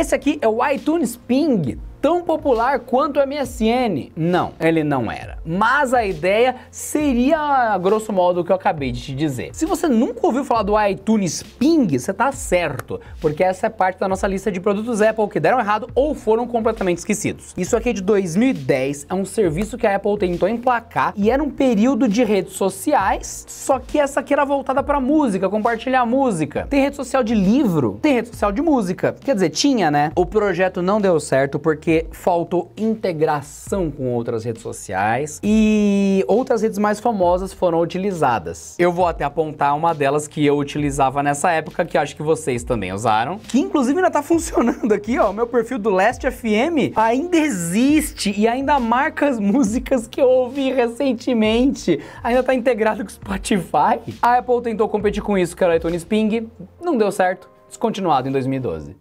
Esse aqui é o iTunes Ping tão popular quanto o MSN? Não, ele não era. Mas a ideia seria, grosso modo, o que eu acabei de te dizer. Se você nunca ouviu falar do iTunes Ping, você tá certo, porque essa é parte da nossa lista de produtos Apple que deram errado ou foram completamente esquecidos. Isso aqui é de 2010, é um serviço que a Apple tentou emplacar e era um período de redes sociais, só que essa aqui era voltada para música, compartilhar música. Tem rede social de livro, tem rede social de música. Quer dizer, tinha, né? O projeto não deu certo porque porque faltou integração com outras redes sociais e outras redes mais famosas foram utilizadas. Eu vou até apontar uma delas que eu utilizava nessa época, que acho que vocês também usaram, que inclusive ainda tá funcionando aqui, ó, meu perfil do Last.fm FM ainda existe e ainda marca as músicas que eu ouvi recentemente, ainda tá integrado com o Spotify. A Apple tentou competir com isso, que era o iTunes Ping, não deu certo, descontinuado em 2012.